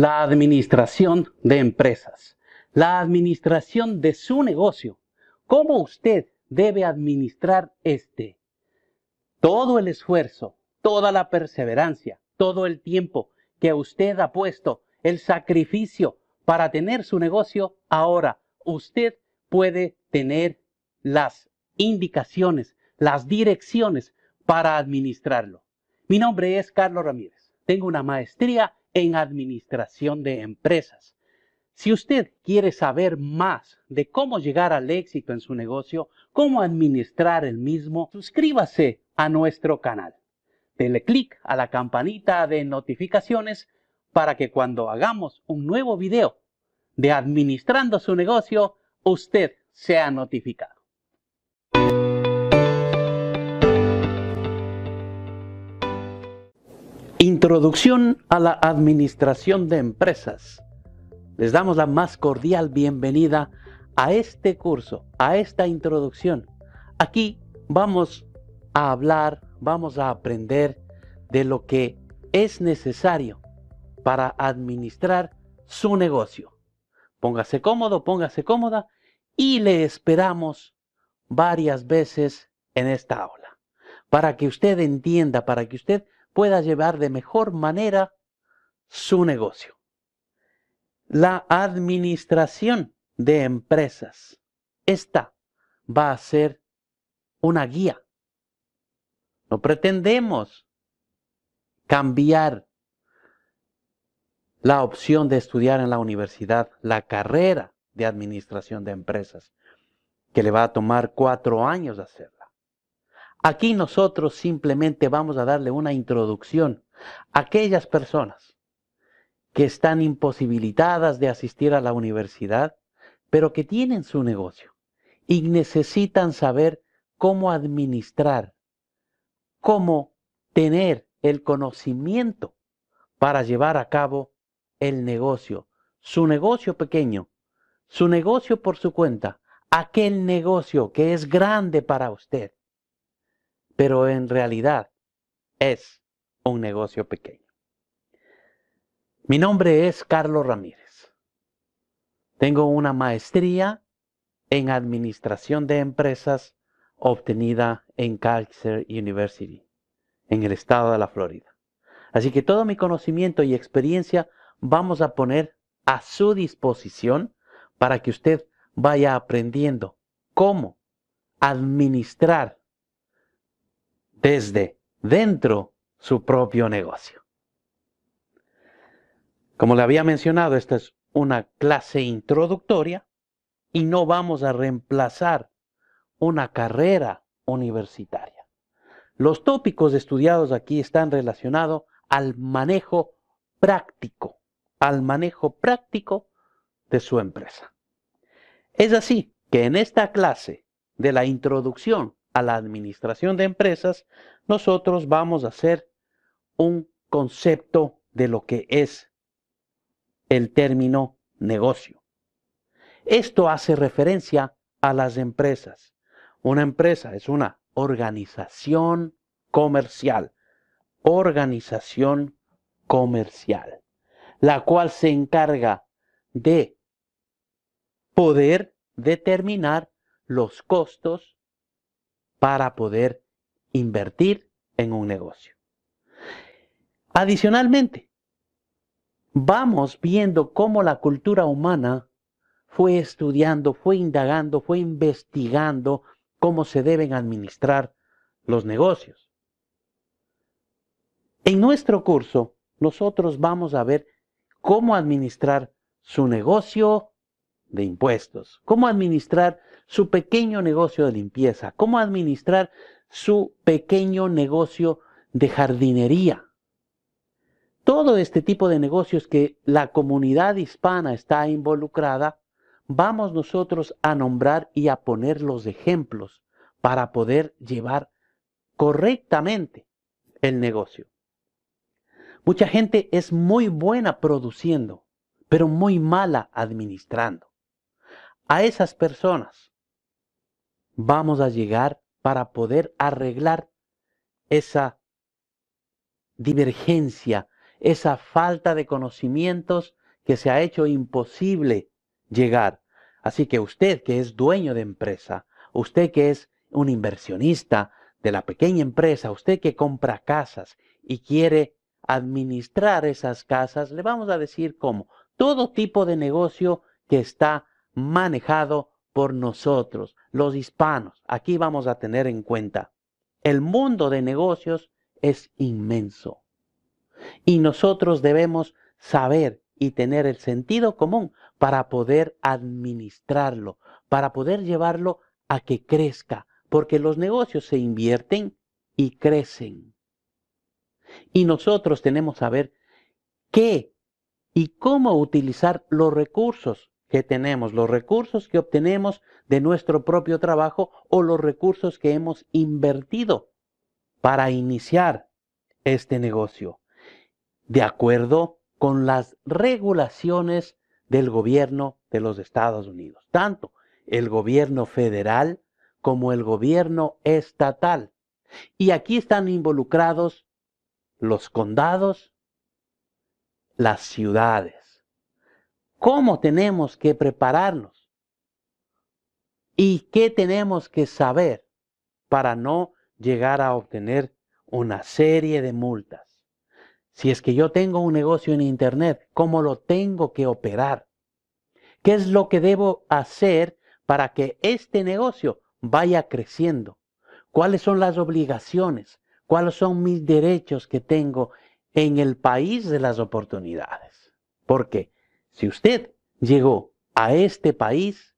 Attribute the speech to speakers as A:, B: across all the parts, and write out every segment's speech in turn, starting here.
A: la administración de empresas, la administración de su negocio, cómo usted debe administrar este. Todo el esfuerzo, toda la perseverancia, todo el tiempo que usted ha puesto, el sacrificio para tener su negocio, ahora usted puede tener las indicaciones, las direcciones para administrarlo. Mi nombre es Carlos Ramírez. Tengo una maestría en administración de empresas. Si usted quiere saber más de cómo llegar al éxito en su negocio, cómo administrar el mismo, suscríbase a nuestro canal. Dele clic a la campanita de notificaciones para que cuando hagamos un nuevo video de administrando su negocio, usted sea notificado. Introducción a la Administración de Empresas. Les damos la más cordial bienvenida a este curso, a esta introducción. Aquí vamos a hablar, vamos a aprender de lo que es necesario para administrar su negocio. Póngase cómodo, póngase cómoda y le esperamos varias veces en esta aula para que usted entienda, para que usted pueda llevar de mejor manera su negocio. La administración de empresas, esta va a ser una guía. No pretendemos cambiar la opción de estudiar en la universidad la carrera de administración de empresas, que le va a tomar cuatro años hacer. Aquí nosotros simplemente vamos a darle una introducción a aquellas personas que están imposibilitadas de asistir a la universidad, pero que tienen su negocio y necesitan saber cómo administrar, cómo tener el conocimiento para llevar a cabo el negocio, su negocio pequeño, su negocio por su cuenta, aquel negocio que es grande para usted pero en realidad es un negocio pequeño. Mi nombre es Carlos Ramírez. Tengo una maestría en Administración de Empresas obtenida en calcer University, en el estado de la Florida. Así que todo mi conocimiento y experiencia vamos a poner a su disposición para que usted vaya aprendiendo cómo administrar desde dentro su propio negocio. Como le había mencionado, esta es una clase introductoria y no vamos a reemplazar una carrera universitaria. Los tópicos estudiados aquí están relacionados al manejo práctico, al manejo práctico de su empresa. Es así que en esta clase de la introducción a la administración de empresas, nosotros vamos a hacer un concepto de lo que es el término negocio. Esto hace referencia a las empresas. Una empresa es una organización comercial, organización comercial, la cual se encarga de poder determinar los costos para poder invertir en un negocio. Adicionalmente, vamos viendo cómo la cultura humana fue estudiando, fue indagando, fue investigando cómo se deben administrar los negocios. En nuestro curso, nosotros vamos a ver cómo administrar su negocio de impuestos, cómo administrar su pequeño negocio de limpieza, cómo administrar su pequeño negocio de jardinería. Todo este tipo de negocios que la comunidad hispana está involucrada, vamos nosotros a nombrar y a poner los ejemplos para poder llevar correctamente el negocio. Mucha gente es muy buena produciendo, pero muy mala administrando. A esas personas vamos a llegar para poder arreglar esa divergencia, esa falta de conocimientos que se ha hecho imposible llegar. Así que usted que es dueño de empresa, usted que es un inversionista de la pequeña empresa, usted que compra casas y quiere administrar esas casas, le vamos a decir cómo. Todo tipo de negocio que está manejado por nosotros, los hispanos. Aquí vamos a tener en cuenta. El mundo de negocios es inmenso. Y nosotros debemos saber y tener el sentido común para poder administrarlo, para poder llevarlo a que crezca, porque los negocios se invierten y crecen. Y nosotros tenemos que saber qué y cómo utilizar los recursos que tenemos, los recursos que obtenemos de nuestro propio trabajo o los recursos que hemos invertido para iniciar este negocio, de acuerdo con las regulaciones del gobierno de los Estados Unidos, tanto el gobierno federal como el gobierno estatal. Y aquí están involucrados los condados, las ciudades cómo tenemos que prepararnos y qué tenemos que saber para no llegar a obtener una serie de multas. Si es que yo tengo un negocio en Internet, ¿cómo lo tengo que operar? ¿Qué es lo que debo hacer para que este negocio vaya creciendo? ¿Cuáles son las obligaciones? ¿Cuáles son mis derechos que tengo en el país de las oportunidades? ¿Por qué? Si usted llegó a este país,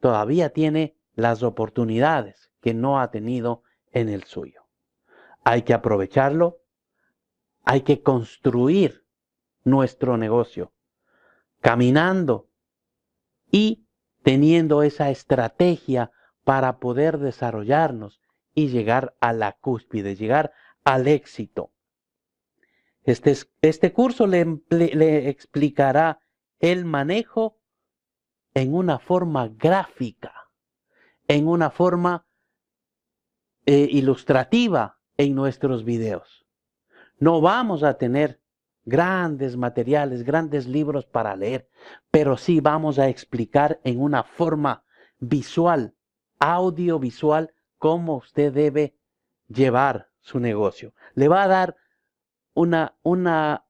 A: todavía tiene las oportunidades que no ha tenido en el suyo. Hay que aprovecharlo, hay que construir nuestro negocio, caminando y teniendo esa estrategia para poder desarrollarnos y llegar a la cúspide, llegar al éxito. Este, este curso le, le explicará el manejo en una forma gráfica, en una forma eh, ilustrativa en nuestros videos. No vamos a tener grandes materiales, grandes libros para leer, pero sí vamos a explicar en una forma visual, audiovisual, cómo usted debe llevar su negocio. Le va a dar una, una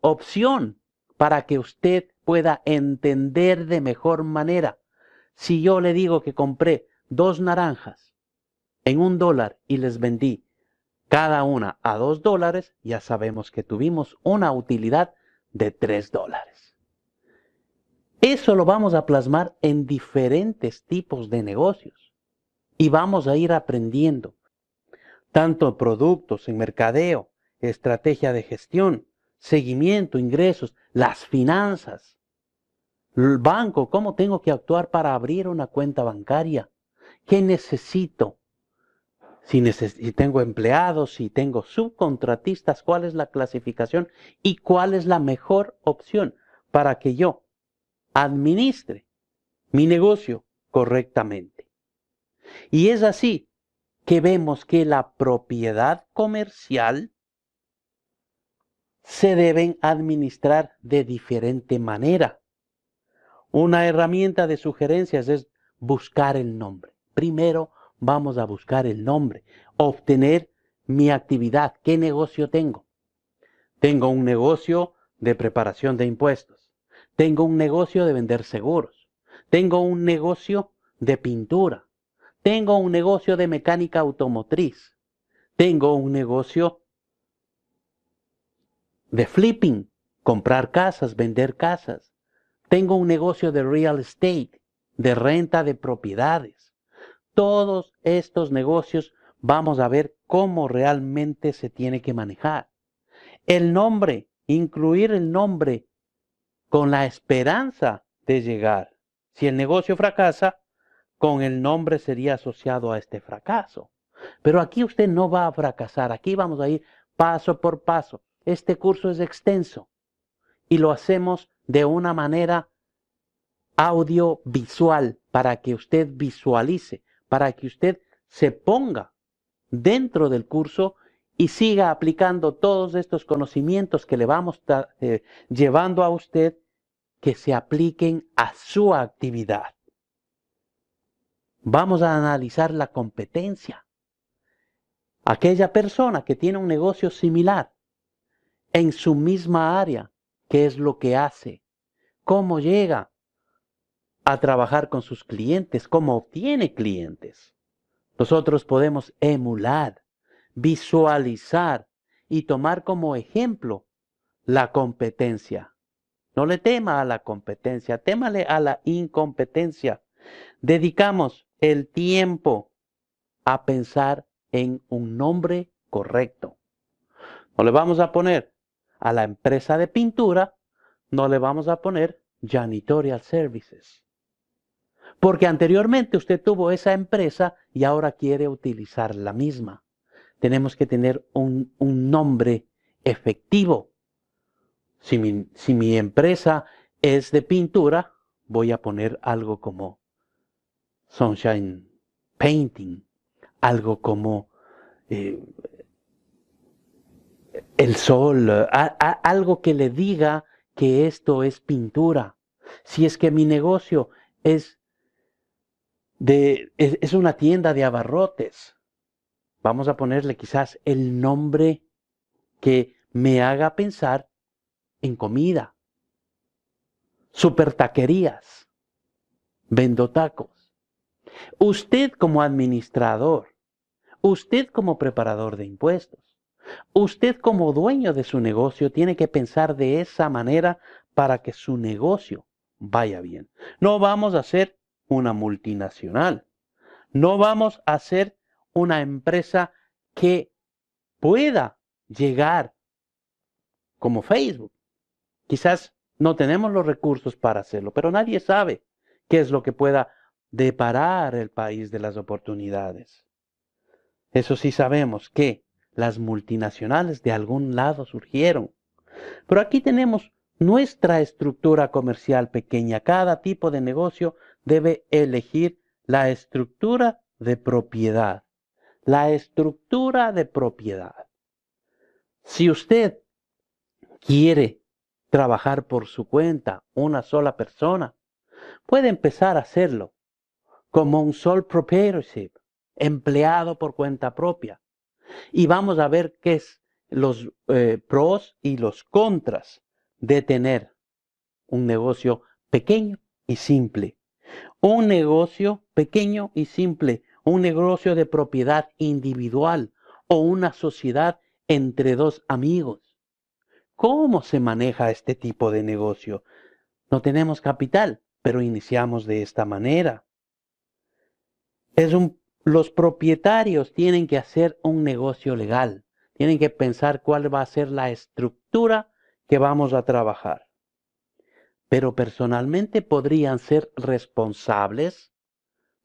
A: opción para que usted pueda entender de mejor manera. Si yo le digo que compré dos naranjas en un dólar y les vendí cada una a dos dólares, ya sabemos que tuvimos una utilidad de tres dólares. Eso lo vamos a plasmar en diferentes tipos de negocios y vamos a ir aprendiendo, tanto productos, en mercadeo, estrategia de gestión, seguimiento, ingresos, las finanzas, el banco, cómo tengo que actuar para abrir una cuenta bancaria, qué necesito, si, si, tengo empleados, si tengo subcontratistas, cuál es la clasificación y cuál es la mejor opción para que yo administre mi negocio correctamente. Y es así que vemos que la propiedad comercial se deben administrar de diferente manera. Una herramienta de sugerencias es buscar el nombre. Primero vamos a buscar el nombre, obtener mi actividad, qué negocio tengo. Tengo un negocio de preparación de impuestos, tengo un negocio de vender seguros, tengo un negocio de pintura, tengo un negocio de mecánica automotriz, tengo un negocio de flipping, comprar casas, vender casas. Tengo un negocio de real estate, de renta de propiedades. Todos estos negocios vamos a ver cómo realmente se tiene que manejar. El nombre, incluir el nombre con la esperanza de llegar. Si el negocio fracasa, con el nombre sería asociado a este fracaso. Pero aquí usted no va a fracasar, aquí vamos a ir paso por paso. Este curso es extenso y lo hacemos de una manera audiovisual para que usted visualice, para que usted se ponga dentro del curso y siga aplicando todos estos conocimientos que le vamos eh, llevando a usted que se apliquen a su actividad. Vamos a analizar la competencia. Aquella persona que tiene un negocio similar en su misma área, qué es lo que hace, cómo llega a trabajar con sus clientes, cómo obtiene clientes. Nosotros podemos emular, visualizar y tomar como ejemplo la competencia. No le tema a la competencia, témale a la incompetencia. Dedicamos el tiempo a pensar en un nombre correcto. No le vamos a poner a la empresa de pintura no le vamos a poner janitorial services. Porque anteriormente usted tuvo esa empresa y ahora quiere utilizar la misma. Tenemos que tener un, nombre efectivo. Si mi, empresa es de pintura, voy a poner algo como Sunshine Painting, algo como eh, el sol, algo que le diga que esto es pintura. Si es que mi negocio es, de, una tienda de abarrotes, vamos a ponerle quizás el nombre que me haga pensar en comida. Super taquerías. Vendo tacos. Usted como administrador, usted como preparador de impuestos, Usted como dueño de su negocio tiene que pensar de esa manera para que su negocio vaya bien. No vamos a ser una multinacional. No vamos a ser una empresa que pueda llegar como Facebook. Quizás no tenemos los recursos para hacerlo, pero nadie sabe qué es lo que pueda deparar el país de las oportunidades. Eso sí sabemos que las multinacionales de algún lado surgieron. Pero aquí tenemos nuestra estructura comercial pequeña. Cada tipo de negocio debe elegir la estructura de propiedad. La estructura de propiedad. Si usted quiere trabajar por su cuenta, una sola persona, puede empezar a hacerlo como un sole proprietorship, empleado por cuenta propia y vamos a ver qué es los eh, pros y los contras de tener un negocio pequeño y simple. Un negocio pequeño y simple, un negocio de propiedad individual o una sociedad entre dos amigos. ¿Cómo se maneja este tipo de negocio? No tenemos capital, pero iniciamos de esta manera. Es un los propietarios tienen que hacer un negocio legal, tienen que pensar cuál va a ser la estructura que vamos a trabajar. Pero personalmente podrían ser responsables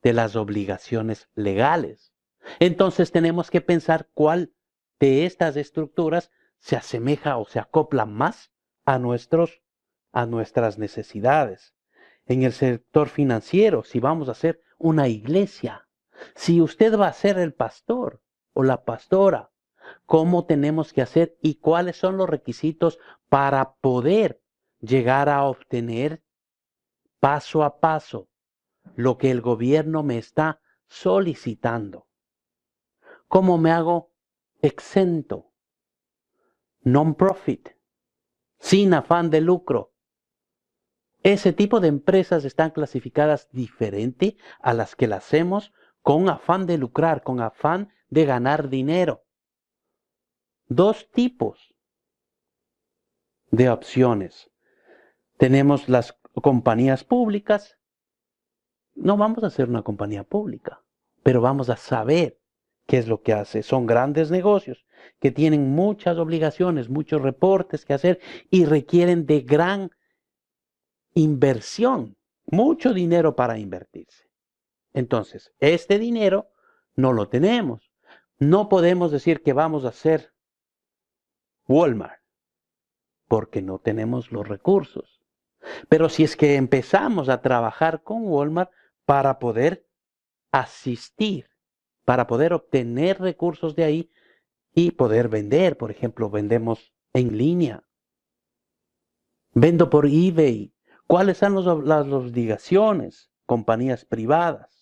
A: de las obligaciones legales. Entonces tenemos que pensar cuál de estas estructuras se asemeja o se acopla más a nuestros a nuestras necesidades. En el sector financiero, si vamos a hacer una iglesia, si usted va a ser el pastor o la pastora, ¿cómo tenemos que hacer y cuáles son los requisitos para poder llegar a obtener paso a paso lo que el gobierno me está solicitando? ¿Cómo me hago exento, non-profit, sin afán de lucro? Ese tipo de empresas están clasificadas diferente a las que las hacemos con afán de lucrar, con afán de ganar dinero. Dos tipos de opciones. Tenemos las compañías públicas. No vamos a ser una compañía pública, pero vamos a saber qué es lo que hace. Son grandes negocios que tienen muchas obligaciones, muchos reportes que hacer y requieren de gran inversión, mucho dinero para invertirse. Entonces, este dinero no lo tenemos. No podemos decir que vamos a hacer Walmart porque no tenemos los recursos. Pero si es que empezamos a trabajar con Walmart para poder asistir, para poder obtener recursos de ahí y poder vender, por ejemplo, vendemos en línea, vendo por eBay, cuáles son las obligaciones, compañías privadas.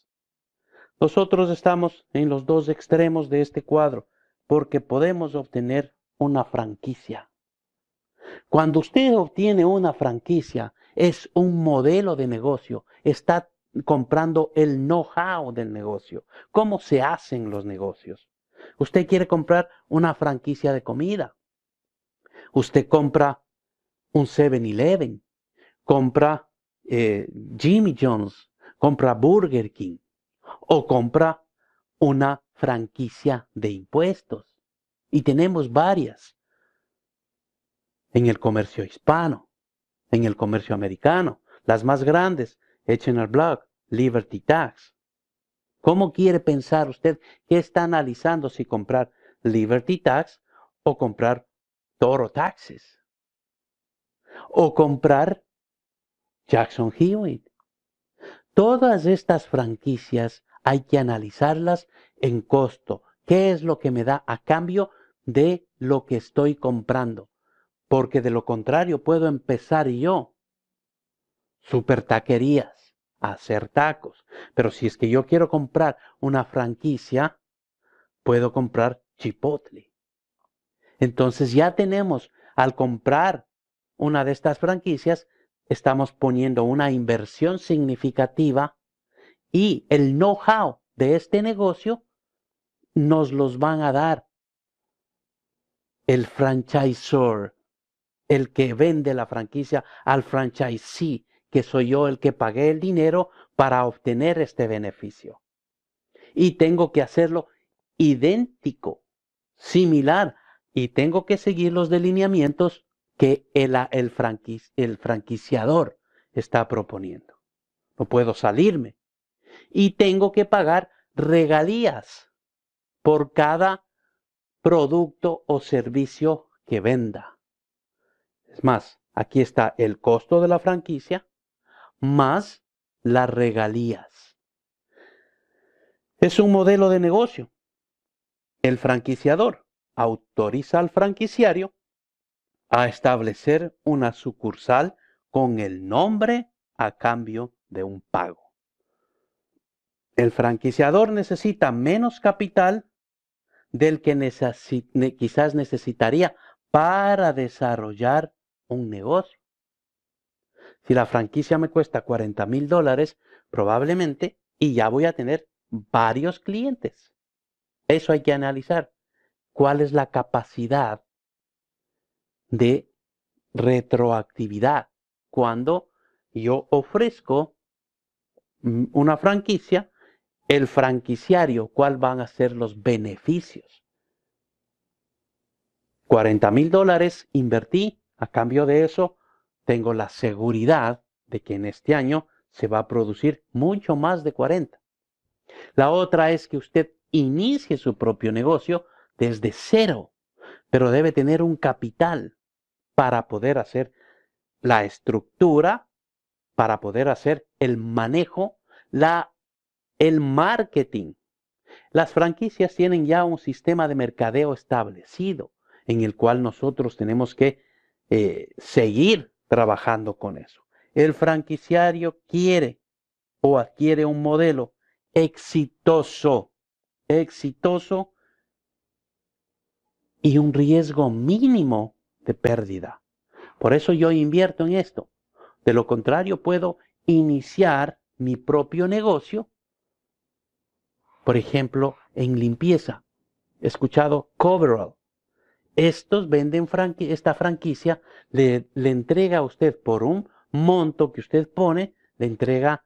A: Nosotros estamos en los dos extremos de este cuadro porque podemos obtener una franquicia. Cuando usted obtiene una franquicia, es un modelo de negocio, está comprando el know-how del negocio, cómo se hacen los negocios. Usted quiere comprar una franquicia de comida. Usted compra un 7-Eleven, compra eh, Jimmy Jones, compra Burger King o compra una franquicia de impuestos. Y tenemos varias en el comercio hispano, en el comercio americano. Las más grandes, al Block, Liberty Tax. ¿Cómo quiere pensar usted que está analizando si comprar Liberty Tax o comprar Toro Taxes? O comprar Jackson Hewitt. Todas estas franquicias hay que analizarlas en costo. ¿Qué es lo que me da a cambio de lo que estoy comprando? Porque de lo contrario puedo empezar yo, super taquerías, hacer tacos. Pero si es que yo quiero comprar una franquicia, puedo comprar chipotle. Entonces ya tenemos, al comprar una de estas franquicias, estamos poniendo una inversión significativa y el know-how de este negocio nos los van a dar el franchisor, el que vende la franquicia al franchisee, que soy yo el que pagué el dinero para obtener este beneficio. Y tengo que hacerlo idéntico, similar, y tengo que seguir los delineamientos que el, el franquiciador está proponiendo. No puedo salirme y tengo que pagar regalías por cada producto o servicio que venda. Es más, aquí está el costo de la franquicia más las regalías. Es un modelo de negocio. El franquiciador autoriza al franquiciario a establecer una sucursal con el nombre a cambio de un pago. El franquiciador necesita menos capital del que quizás necesitaría para desarrollar un negocio. Si la franquicia me cuesta 40 mil dólares, probablemente, y ya voy a tener varios clientes. Eso hay que analizar. ¿Cuál es la capacidad de retroactividad cuando yo ofrezco mm, una franquicia el franquiciario, cuáles van a ser los beneficios. 40 mil dólares invertí, a cambio de eso tengo la seguridad de que en este año se va a producir mucho más de 40. La otra es que usted inicie su propio negocio desde cero, pero debe tener un capital para poder hacer la estructura, para poder hacer el manejo, la el marketing. Las franquicias tienen ya un sistema de mercadeo establecido en el cual nosotros tenemos que eh, seguir trabajando con eso. El franquiciario quiere o adquiere un modelo exitoso, exitoso y un riesgo mínimo de pérdida. Por eso yo invierto en esto. De lo contrario, puedo iniciar mi propio negocio por ejemplo, en limpieza. He escuchado Coverall. Estos venden esta franquicia, le, le entrega a usted por un monto que usted pone, le entrega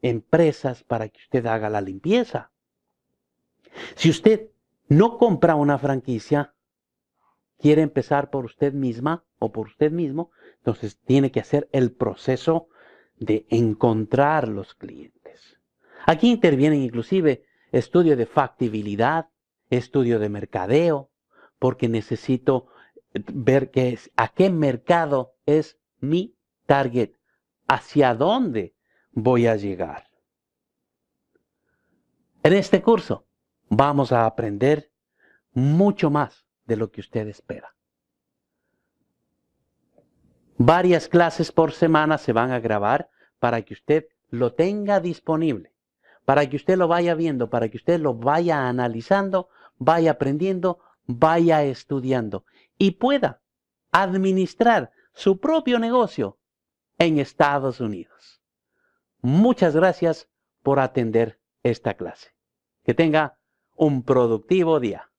A: empresas para que usted haga la limpieza. Si usted no compra una franquicia, quiere empezar por usted misma o por usted mismo, entonces tiene que hacer el proceso de encontrar los clientes. Aquí intervienen inclusive estudio de factibilidad, estudio de mercadeo, porque necesito ver qué es, a qué mercado es mi target, hacia dónde voy a llegar. En este curso vamos a aprender mucho más de lo que usted espera. Varias clases por semana se van a grabar para que usted lo tenga disponible para que usted lo vaya viendo, para que usted lo vaya analizando, vaya aprendiendo, vaya estudiando y pueda administrar su propio negocio en Estados Unidos. Muchas gracias por atender esta clase. Que tenga un productivo día.